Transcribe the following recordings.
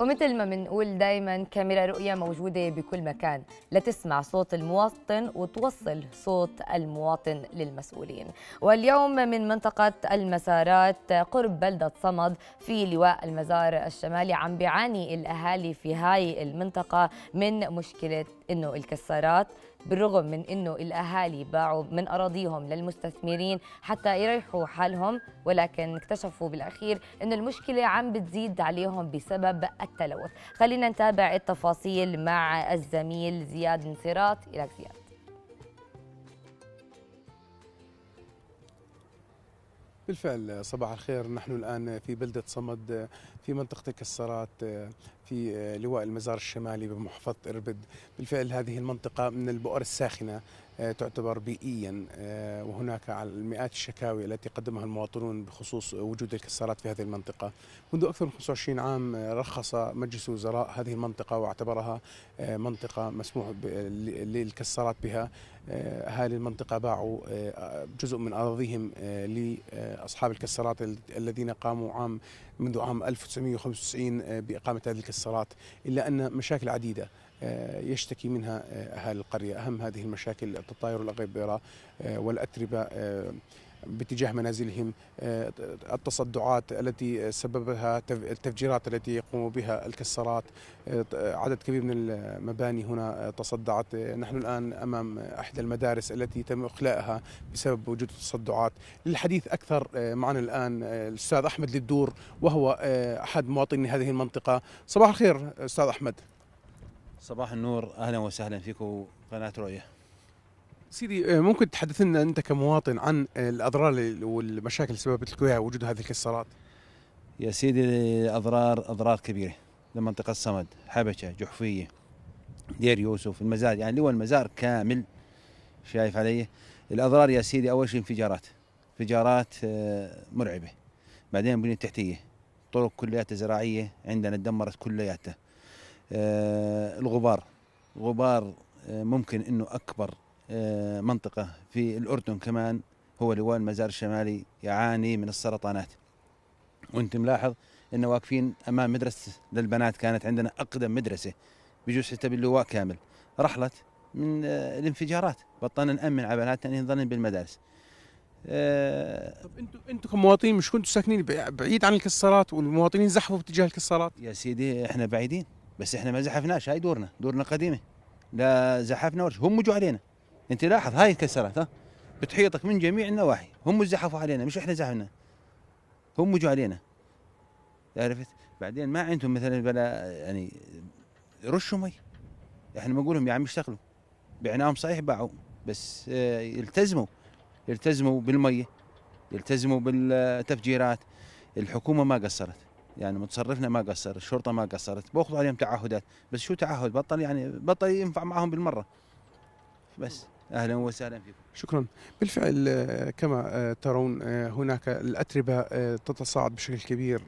ومثل ما بنقول دائما كاميرا رؤية موجودة بكل مكان لتسمع صوت المواطن وتوصل صوت المواطن للمسؤولين واليوم من منطقة المسارات قرب بلدة صمد في لواء المزار الشمالي عم بيعاني الأهالي في هاي المنطقة من مشكلة أنه الكسارات بالرغم من انه الاهالي باعوا من اراضيهم للمستثمرين حتى يريحوا حالهم ولكن اكتشفوا بالاخير انه المشكله عم بتزيد عليهم بسبب التلوث خلينا نتابع التفاصيل مع الزميل زياد نصيرات الك زياد بالفعل صباح الخير نحن الآن في بلدة صمد في منطقة الكسرات في آه، لواء المزار الشمالي بمحافظة إربد بالفعل هذه المنطقة من البؤر الساخنة آه، تعتبر بيئيا آه، وهناك على المئات الشكاوي التي قدمها المواطنون بخصوص وجود الكسارات في هذه المنطقة منذ أكثر من 25 عام رخص مجلس الوزراء هذه المنطقة واعتبرها منطقة مسموح للكسارات بها أهالي المنطقة باعوا جزء من أراضيهم لأصحاب الكسارات الذين قاموا عام منذ عام 1995 بإقامة هذه الكسارات الصلاة إلا أن مشاكل عديدة آه، يشتكي منها أهالي القرية أهم هذه المشاكل التطاير الأغبرة آه، والأتربة آه، باتجاه منازلهم آه، التصدعات التي سببها التفجيرات التي يقوم بها الكسارات آه، عدد كبير من المباني هنا آه، تصدعت نحن الآن أمام إحدى المدارس التي تم إخلاءها بسبب وجود التصدعات للحديث أكثر معنا الآن الأستاذ أحمد للدور وهو أحد مواطني هذه المنطقة صباح الخير أستاذ أحمد صباح النور أهلا وسهلا فيكم قناة رؤية سيدي آه، ممكن تحدث لنا انت كمواطن عن الاضرار والمشاكل اللي سببت لك وجود هذه الكسرات يا سيدي الاضرار اضرار كبيره لمنطقه الصمد حبشه جحفيه دير يوسف المزار يعني لو المزار كامل شايف علي الاضرار يا سيدي اول شيء انفجارات انفجارات آه، مرعبه بعدين البنيه التحتيه طرق كلياتها زراعيه عندنا تدمرت كلياتها آه، الغبار غبار ممكن انه اكبر آه، منطقة في الأردن كمان هو لواء المزار الشمالي يعاني من السرطانات وانت ملاحظ انه واقفين امام مدرسه للبنات كانت عندنا اقدم مدرسه بجوز حتى باللواء كامل رحلت من آه، الانفجارات بطلنا نامن على بناتنا ان ظنن بالمدارس أه طب انتم انتم كمواطنين مش كنتوا ساكنين بعيد عن الكسارات والمواطنين زحفوا باتجاه الكسارات يا سيدي احنا بعيدين بس احنا ما زحفناش هاي دورنا دورنا قديمه لا زحفنا ورش هم اجوا علينا انت لاحظ هاي انكسرت ها بتحيطك من جميع النواحي هم زحفوا علينا مش احنا زحفنا هم جوا علينا عرفت بعدين ما عندهم مثلا بلا يعني رشوا مي احنا بنقول لهم يا عم اشتغلوا بعناهم صحيح باعوا بس يلتزموا آه، يلتزموا بالميه يلتزموا بالتفجيرات الحكومه ما قصرت يعني متصرفنا ما قصر الشرطه ما قصرت باخذوا عليهم تعهدات بس شو تعهد بطل يعني بطل ينفع معهم بالمره بس اهلا وسهلا فيكم. شكرا بالفعل آه، كما آه، ترون آه، هناك الاتربه تتصاعد بشكل كبير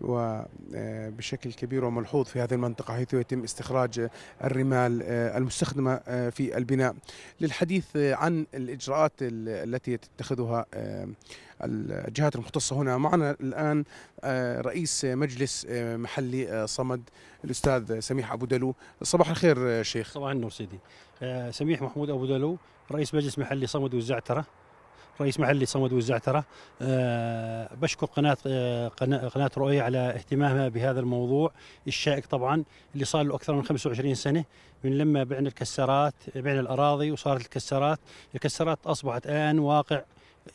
وبشكل كبير وملحوظ في هذه المنطقة حيث يتم استخراج الرمال آه، المستخدمة آه، في البناء للحديث آه، عن الإجراءات التي تتخذها الجهات المختصة هنا معنا الآن رئيس مجلس محلي صمد الأستاذ سميح أبو دلو صباح الخير شيخ صباح النور سيدي سميح محمود أبو دلو رئيس مجلس محلي صمد والزعترة رئيس محلي صمد والزعتره آه، بشكر آه، قناه قناه رؤيه على اهتمامها بهذا الموضوع الشائك طبعا اللي صار له اكثر من 25 سنه من لما بعنا الكسارات بعنا الاراضي وصارت الكسارات الكسارات اصبحت الان واقع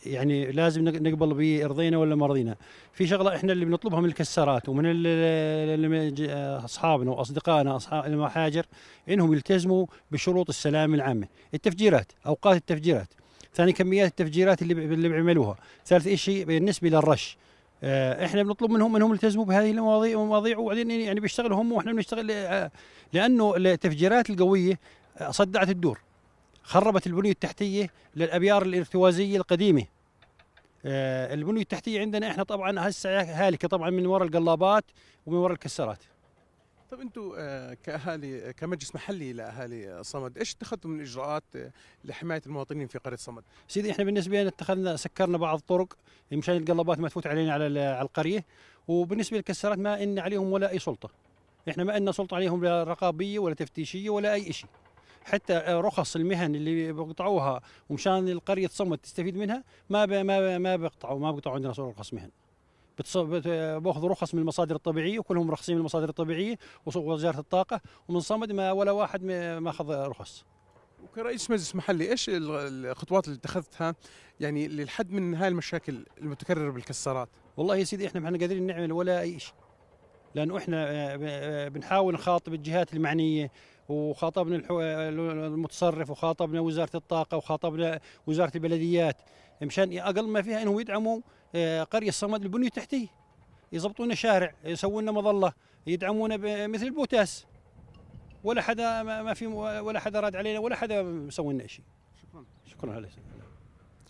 يعني لازم نقبل بارضينا ولا مرضينا في شغله احنا اللي بنطلبها من الكسارات ومن اصحابنا واصدقائنا اصحاب المحاجر انهم يلتزموا بشروط السلام العامه التفجيرات اوقات التفجيرات ثاني كميات التفجيرات اللي اللي بيعملوها ثالث شيء بالنسبه للرش آه، احنا بنطلب منهم انهم يلتزموا بهذه المواضيع ومواضيع وبعدين يعني بيشتغلوا هم واحنا بنشتغل آه، لانه التفجيرات القويه آه، صدعت الدور خربت البنيه التحتيه للابيار الارتوازيه القديمه البنيه التحتيه عندنا احنا طبعا هسه هالكه طبعا من وراء القلابات ومن وراء الكسرات طب انتم آه، كاهالي كمجلس محلي لاهالي صمد، ايش اتخذتوا من اجراءات لحمايه المواطنين في قريه صمد؟ سيدي احنا بالنسبه لنا اتخذنا سكرنا بعض الطرق مشان القلبات ما تفوت علينا على على القريه، وبالنسبه للكسارات ما ان عليهم ولا اي سلطه. احنا ما ان سلطه عليهم لا رقابيه ولا تفتيشيه ولا اي شيء. حتى آه، رخص المهن اللي بيقطعوها ومشان القريه صمد تستفيد منها ما ما ما بيقطعوا ما بيقطعوا عندنا رخص مهن. باخذ رخص من المصادر الطبيعيه وكلهم رخصين من المصادر الطبيعيه ووزاره الطاقه ومن صمد ما ولا واحد ما اخذ رخص وكرئيس مجلس محلي ايش الخطوات اللي اتخذتها يعني للحد من هاي المشاكل المتكرره بالكسارات؟ والله يا سيدي احنا ما احنا قادرين نعمل ولا اي شيء لانه احنا آه، آه، بنحاول نخاطب الجهات المعنيه وخاطبنا المتصرف وخاطبنا وزاره الطاقه وخاطبنا وزاره البلديات مشان اقل ما فيها انهم يدعموا آه، قريه الصمد البنيه التحتيه يضبطون شارع يسوون لنا مظله يدعمونا مثل البوتاس ولا حدا ما في ولا حدا راد علينا ولا حدا مسوي لنا شيء شكرا شكرا على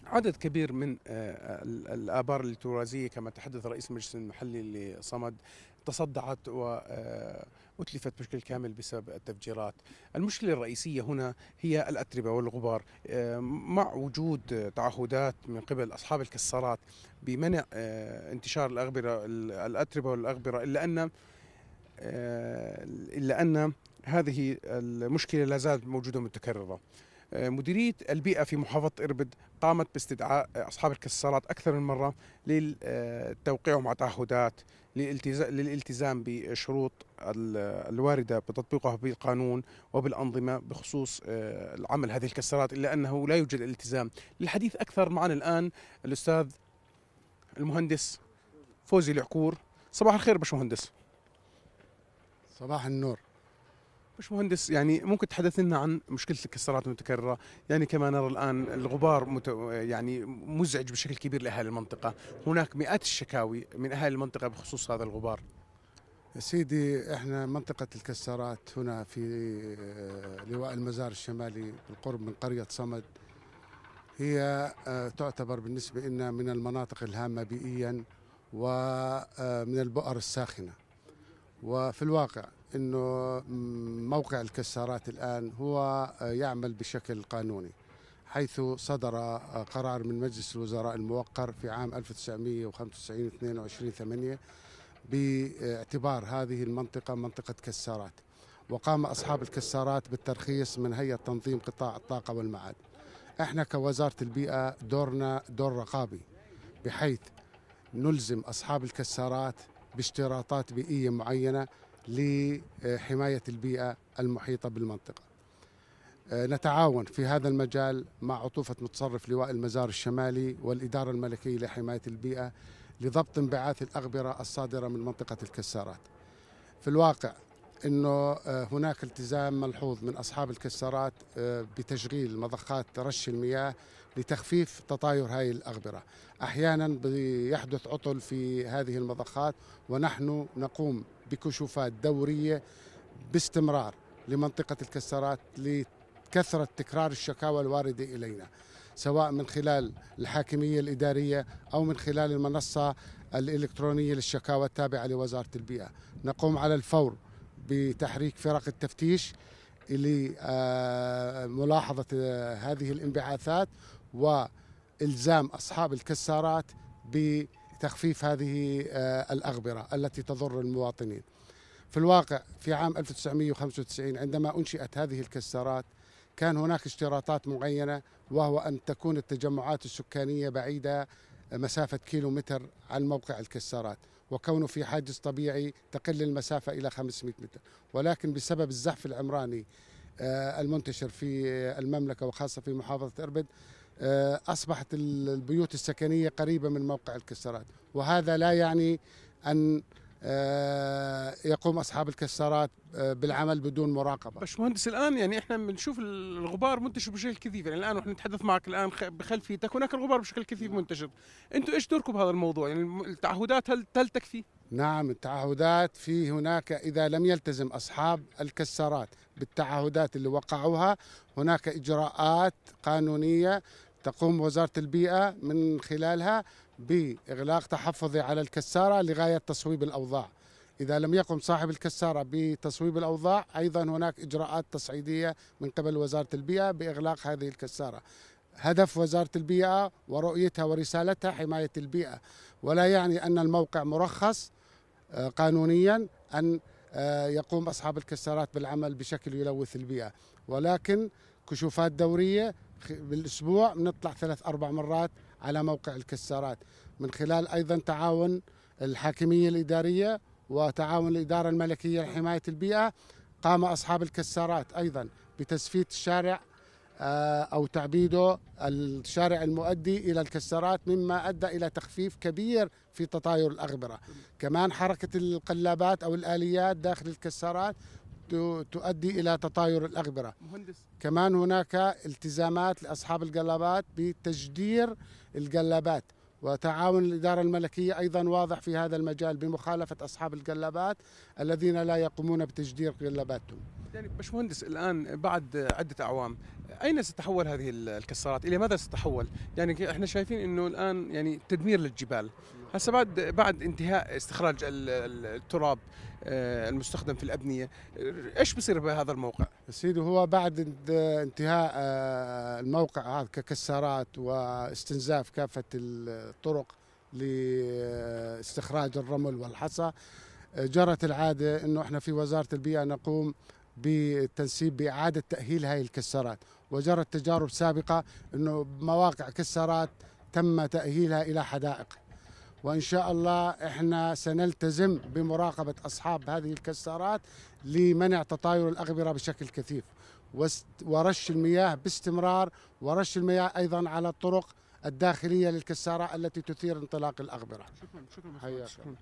عدد كبير من آه، الابار التوازيه كما تحدث رئيس المجلس المحلي لصمد تصدعت و آه، أتلفت بشكل كامل بسبب التفجيرات المشكلة الرئيسية هنا هي الأتربة والغبار آه، مع وجود تعهدات من قبل أصحاب الكسارات بمنع آه، انتشار الأغبرة الأتربة والأغبرة إلا أن آه، إلا أن هذه المشكلة لا زالت موجودة متكررة مديرية البيئة في محافظة إربد قامت باستدعاء أصحاب الكسارات أكثر من مرة للتوقيع مع تعهدات للالتزام بشروط الوارده بتطبيقها بالقانون وبالانظمه بخصوص آه، العمل هذه الكسرات الا انه لا يوجد الالتزام. للحديث اكثر معنا الان الاستاذ المهندس فوزي العكور صباح الخير باشمهندس صباح النور مش مهندس يعني ممكن تحدث لنا عن مشكله الكسرات المتكرره يعني كما نرى الان الغبار مت... يعني مزعج بشكل كبير لاهالي المنطقه هناك مئات الشكاوي من اهالي المنطقه بخصوص هذا الغبار سيدي احنا منطقة الكسارات هنا في لواء المزار الشمالي بالقرب من قرية صمد هي آه، تعتبر بالنسبة لنا من المناطق الهامة بيئيا ومن آه، البؤر الساخنة وفي الواقع انه موقع الكسارات الان هو يعمل بشكل قانوني حيث صدر قرار من مجلس الوزراء الموقر في عام 1995 22 8 باعتبار هذه المنطقة منطقة كسارات وقام أصحاب الكسارات بالترخيص من هيئة تنظيم قطاع الطاقة والمعادن احنا كوزارة البيئة دورنا دور رقابي بحيث نلزم أصحاب الكسارات باشتراطات بيئية معينة لحماية البيئة المحيطة بالمنطقة آه، نتعاون في هذا المجال مع عطوفة متصرف لواء المزار الشمالي والإدارة الملكية لحماية البيئة لضبط انبعاث الأغبرة الصادرة من منطقة الكسارات في الواقع انه آه، هناك التزام ملحوظ من اصحاب الكسارات آه، بتشغيل مضخات رش المياه لتخفيف تطاير هذه الاغبره. احيانا يحدث عطل في هذه المضخات ونحن نقوم بكشوفات دوريه باستمرار لمنطقه الكسارات لكثره تكرار الشكاوى الوارده الينا. سواء من خلال الحاكميه الاداريه او من خلال المنصه الالكترونيه للشكاوى التابعه لوزاره البيئه. نقوم على الفور بتحريك فرق التفتيش لملاحظة آه، آه، هذه الانبعاثات وإلزام أصحاب الكسارات بتخفيف هذه آه، الأغبرة التي تضر المواطنين في الواقع في عام 1995 عندما أنشئت هذه الكسارات كان هناك اشتراطات معينة وهو أن تكون التجمعات السكانية بعيدة مسافة كيلومتر عن موقع الكسارات وكونه في حاجز طبيعي تقل المسافة إلى 500 متر ولكن بسبب الزحف العمراني آه، المنتشر في آه، المملكة وخاصة في محافظة إربد آه، أصبحت البيوت السكنية قريبة من موقع الكسرات وهذا لا يعني أن آه، يقوم اصحاب الكسارات آه، بالعمل بدون مراقبه. باشمهندس الان يعني احنا بنشوف الغبار منتشر بشكل كثيف، يعني الان واحنا نتحدث معك الان بخلفيتك هناك الغبار بشكل كثيف نعم. منتشر. انتم ايش دوركم بهذا الموضوع؟ يعني التعهدات هل هل تكفي؟ نعم التعهدات في هناك اذا لم يلتزم اصحاب الكسارات بالتعهدات اللي وقعوها هناك اجراءات قانونيه تقوم وزارة البيئة من خلالها بإغلاق تحفظي على الكسارة لغاية تصويب الأوضاع إذا لم يقم صاحب الكسارة بتصويب الأوضاع أيضا هناك إجراءات تصعيدية من قبل وزارة البيئة بإغلاق هذه الكسارة هدف وزارة البيئة ورؤيتها ورسالتها حماية البيئة ولا يعني أن الموقع مرخص آه، قانونيا أن آه، يقوم أصحاب الكسارات بالعمل بشكل يلوث البيئة ولكن كشوفات دورية بالاسبوع بنطلع ثلاث اربع مرات على موقع الكسارات من خلال ايضا تعاون الحاكميه الاداريه وتعاون الاداره الملكيه لحمايه البيئه قام اصحاب الكسارات ايضا بتزفيت الشارع آه، او تعبيده الشارع المؤدي الى الكسارات مما ادى الى تخفيف كبير في تطاير الاغبره كمان حركه القلابات او الاليات داخل الكسارات تؤدي الى تطاير الاغبره مهندس. كمان هناك التزامات لاصحاب القلابات بتجدير القلابات وتعاون الإدارة الملكية أيضا واضح في هذا المجال بمخالفة أصحاب القلابات الذين لا يقومون بتجدير قلاباتهم يعني باشمهندس الآن بعد عدة أعوام أين ستتحول هذه الكسارات؟ إلى ماذا ستتحول؟ يعني إحنا شايفين أنه الآن يعني تدمير للجبال هسه بعد بعد انتهاء استخراج التراب آه، المستخدم في الابنيه ايش بصير بهذا الموقع سيدي هو بعد انتهاء آه، الموقع هذا ككسارات واستنزاف كافه الطرق لاستخراج الرمل والحصى آه، جرت العاده انه احنا في وزاره البيئه نقوم بتنسيب باعاده تاهيل هذه الكسارات وجرت تجارب سابقه انه مواقع كسارات تم تاهيلها الى حدائق وان شاء الله احنا سنلتزم بمراقبه اصحاب هذه الكسارات لمنع تطاير الاغبره بشكل كثيف ورش المياه باستمرار ورش المياه ايضا على الطرق الداخليه للكساره التي تثير انطلاق الاغبره. شكرا شكرا, شكرا.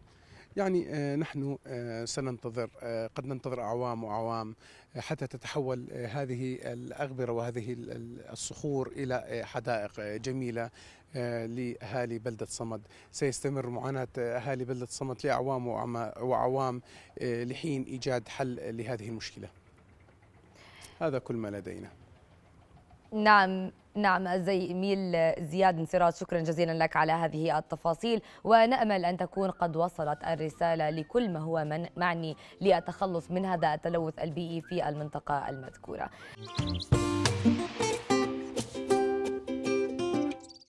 يعني آه، نحن آه، سننتظر آه، قد ننتظر اعوام واعوام حتى تتحول هذه الاغبره وهذه الصخور الى حدائق جميله آه، لأهالي بلدة صمد سيستمر معاناة آه، أهالي بلدة صمد لأعوام وأعوام آه، لحين إيجاد حل لهذه المشكلة هذا كل ما لدينا نعم نعم زي ميل زياد انصراج شكرا جزيلا لك على هذه التفاصيل ونأمل أن تكون قد وصلت الرسالة لكل ما هو من معني للتخلص من هذا التلوث البيئي في المنطقة المذكورة